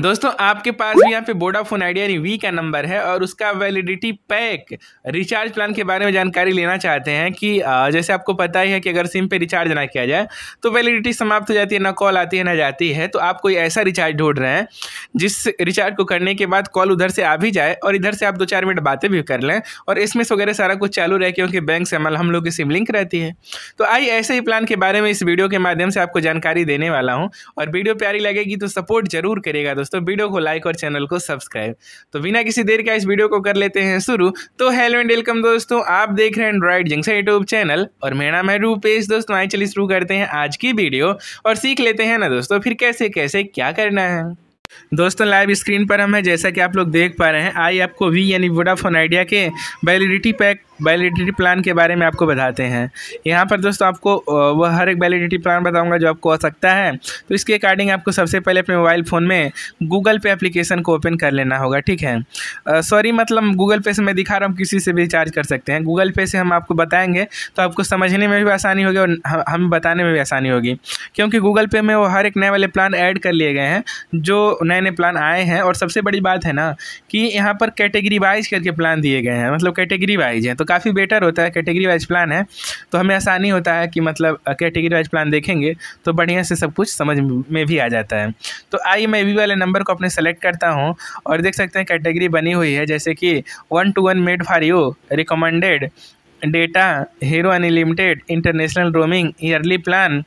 दोस्तों आपके पास भी यहाँ पे वोडाफोन आइडिया यानी वी का नंबर है और उसका वैलिडिटी पैक रिचार्ज प्लान के बारे में जानकारी लेना चाहते हैं कि जैसे आपको पता ही है कि अगर सिम पे रिचार्ज ना किया जाए तो वैलिडिटी समाप्त हो जाती है ना कॉल आती है ना जाती है तो आप कोई ऐसा रिचार्ज ढूंढ रहे हैं जिस रिचार्ज को करने के बाद कॉल उधर से आ भी जाए और इधर से आप दो चार मिनट बातें भी कर लें और इसमें वगैरह सारा कुछ चालू रहे क्योंकि बैंक से हम लोग की सिम लिंक रहती है तो आई ऐसे ही प्लान के बारे में इस वीडियो के माध्यम से आपको जानकारी देने वाला हूँ और वीडियो प्यारी लगेगी तो सपोर्ट जरूर करेगा दोस्तों वीडियो को लाइक और चैनल को सब्सक्राइब तो बिना किसी देर के इस वीडियो को कर लेते हैं शुरू तो हेलो एंड वेलकम दोस्तों आप देख रहे हैं एंड्रॉइड जंक्शन यूट्यूब चैनल और मेरा नाम है रूपेश दोस्तों आई चलिए शुरू करते हैं आज की वीडियो और सीख लेते हैं ना दोस्तों फिर कैसे कैसे क्या करना है दोस्तों लाइव स्क्रीन पर हम है जैसा कि आप लोग देख पा रहे हैं आई आपको वी यानी वोडाफोन आइडिया के वैलिडिटी पैक वैलिडिटी प्लान के बारे में आपको बताते हैं यहाँ पर दोस्तों आपको वह हर एक वैलिडिटी प्लान बताऊँगा जो आपको आ सकता है तो इसके अकॉर्डिंग आपको सबसे पहले अपने मोबाइल फ़ोन में गूगल पे एप्लीकेशन को ओपन कर लेना होगा ठीक है सॉरी मतलब गूगल पे से मैं दिखा रहा हूँ किसी से भी रिचार्ज कर सकते हैं गूगल पे से हम आपको बताएँगे तो आपको समझने में भी आसानी होगी और हमें बताने में भी आसानी होगी क्योंकि गूगल पे में वो हर एक नए वाले प्लान ऐड कर लिए गए हैं जो नए नए प्लान आए हैं और सबसे बड़ी बात है ना कि यहाँ पर कैटेगरी वाइज करके प्लान दिए गए हैं मतलब कैटेगरी वाइज हैं तो काफ़ी बेटर होता है कैटेगरी वाइज प्लान है तो हमें आसानी होता है कि मतलब कैटेगरी वाइज प्लान देखेंगे तो बढ़िया से सब कुछ समझ में भी आ जाता है तो आइए मैं वी वाले नंबर को अपने सेलेक्ट करता हूँ और देख सकते हैं कैटेगरी बनी हुई है जैसे कि one two one made for you recommended data hero unlimited international roaming yearly plan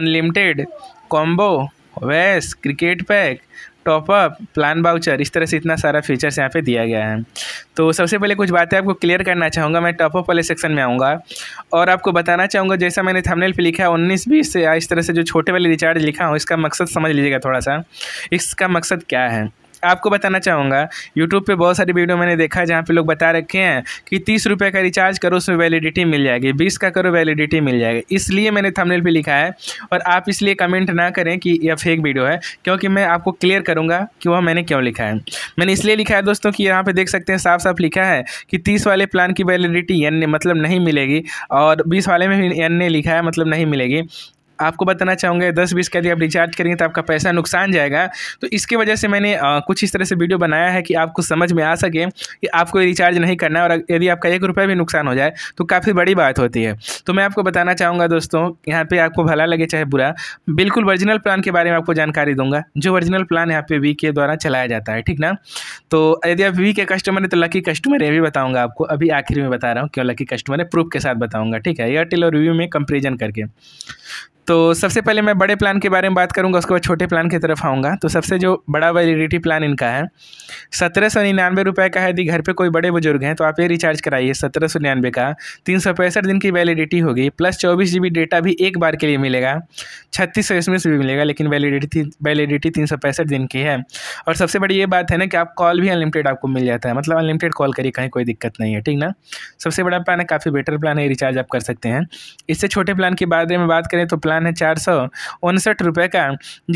unlimited combo VAS cricket pack top up plan voucher इस तरह से इतना सारा फीचर्स यहाँ पे दिया गया है तो सबसे पहले कुछ बातें आपको क्लियर करना चाहूँगा मैं टॉपअप वाले सेक्शन में आऊँगा और आपको बताना चाहूँगा जैसा मैंने थंबनेल पे लिखा है उन्नीस बीस से इस तरह से जो छोटे वाले रिचार्ज लिखा हूँ इसका मकसद समझ लीजिएगा थोड़ा सा इसका मकसद क्या है आपको बताना चाहूँगा यूट्यूब पे बहुत सारी वीडियो मैंने देखा है जहाँ पे लोग बता रखे हैं कि तीस रुपये का रिचार्ज करो उसमें वैलिडिटी मिल जाएगी बीस का करो वैलिडिटी मिल जाएगी इसलिए मैंने थंबनेल पे लिखा है और आप इसलिए कमेंट ना करें कि यह फेक वीडियो है क्योंकि मैं आपको क्लियर करूँगा कि वह मैंने क्यों लिखा है मैंने इसलिए लिखा है दोस्तों कि यहाँ पर देख सकते हैं साफ साफ लिखा है कि तीस वाले प्लान की वैलिडिटी एन मतलब नहीं मिलेगी और बीस वाले में भी एन ने लिखा है मतलब नहीं मिलेगी आपको बताना चाहूँगा दस बीस का यदि आप रिचार्ज करेंगे तो आपका पैसा नुकसान जाएगा तो इसकी वजह से मैंने आ, कुछ इस तरह से वीडियो बनाया है कि आपको समझ में आ सके कि आपको रिचार्ज नहीं करना है और यदि आपका एक रुपया भी नुकसान हो जाए तो काफ़ी बड़ी बात होती है तो मैं आपको बताना चाहूँगा दोस्तों यहाँ पर आपको भला लगे चाहे बुरा बिल्कुल ओरिजिनल प्लान के बारे में आपको जानकारी दूंगा जो ओरिजिनल प्लान यहाँ पे वी के द्वारा चलाया जाता है ठीक ना तो यदि आप वी के कस्टमर है तो लकी कस्टमर है भी बताऊँगा आपको अभी आखिर में बता रहा हूँ क्यों लकी कस्टमर है प्रूफ के साथ बताऊँगा ठीक है एयरटेल और वी में कंपेरिजन करके तो तो सबसे पहले मैं बड़े प्लान के बारे में बात करूँगा उसके बाद छोटे प्लान की तरफ आऊँगा तो सबसे जो बड़ा वैलिडिटी प्लान इनका है सत्रह सौ निन्यानवे रुपये का है यदि घर पे कोई बड़े बुजुर्ग हैं तो आप ये रिचार्ज कराइए सत्रह सौ निन्यानवे का तीन सौ पैंसठ दिन की वैलिडिटी होगी प्लस चौबीस जी बी डेटा भी एक बार के लिए मिलेगा छत्तीस सौ से भी मिलेगा लेकिन वैलिडिटी वैलिडिटी तीन सौ पैंसठ दिन की है और सबसे बड़ी ये बात है ना कि आप कॉल भी अनलिमिटेड आपको मिल जाता है मतलब अनलिमिटेड कॉल करिए कहीं कोई दिक्कत नहीं है ठीक ना सबसे बड़ा प्लान है काफ़ी बेटर प्लान है रिचार्ज आप कर सकते हैं इससे छोटे प्लान के बारे में बात करें तो प्लान प्लान है चार सौ उनसठ रुपये का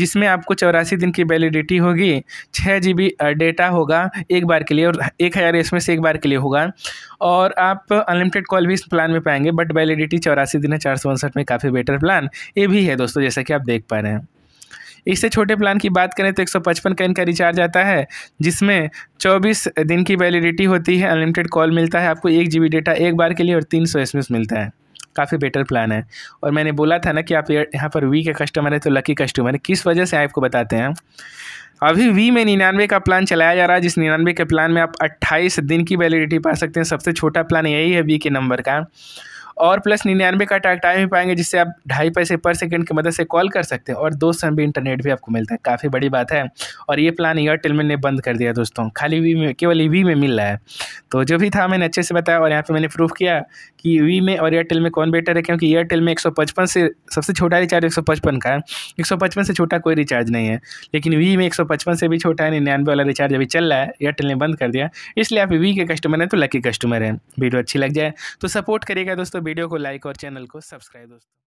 जिसमें आपको चौरासी दिन की वैलिडिटी होगी छः जी बी डेटा होगा एक बार के लिए और एक हज़ार एस से एक बार के लिए होगा और आप अनलिमिटेड कॉल भी इस प्लान में पाएंगे बट वैलिडिटी चौरासी दिन है चार सौ उनसठ में काफ़ी बेटर प्लान ये भी है दोस्तों जैसा कि आप देख पा रहे हैं इससे छोटे प्लान की बात करें तो 155 का इनका रिचार्ज आता है जिसमें 24 दिन की वैलिडिटी होती है अनलिमिटेड कॉल मिलता है आपको एक जी डेटा एक बार के लिए और तीन सौ मिलता है काफ़ी बेटर प्लान है और मैंने बोला था ना कि आप यहाँ पर वी के कस्टमर है तो लकी कस्टमर है किस वजह से आपको बताते हैं अभी वी में निन्यानवे का प्लान चलाया जा रहा है जिस निन्यानवे के प्लान में आप 28 दिन की वैलिडिटी पा सकते हैं सबसे छोटा प्लान यही है वी के नंबर का और प्लस निन्यानवे का टॉक टाइम भी पाएंगे जिससे आप ढाई पैसे पर सेकेंड की मदद से कॉल कर सकते हैं और दो सौ भी इंटरनेट भी आपको मिलता है काफ़ी बड़ी बात है और ये प्लान एयरटेल में ने बंद कर दिया दोस्तों खाली वी में केवल वी e में मिल रहा है तो जो भी था मैंने अच्छे से बताया और यहाँ पर मैंने प्रूफ किया कि वी में और एयरटेल में कौन बेटर है क्योंकि एयरटेल में एक से सबसे छोटा रिचार्ज एक का है एक से छोटा कोई रिचार्ज नहीं है लेकिन वी में एक से भी छोटा है निन्यानवे वाला रिचार्ज अभी चल रहा है एयरटेल ने बंद कर दिया इसलिए आप वी के कस्टमर हैं तो लकी कस्टमर हैं वीडियो अच्छी लग जाए तो सपोर्ट करिएगा दोस्तों वीडियो को लाइक और चैनल को सब्सक्राइब दोस्तों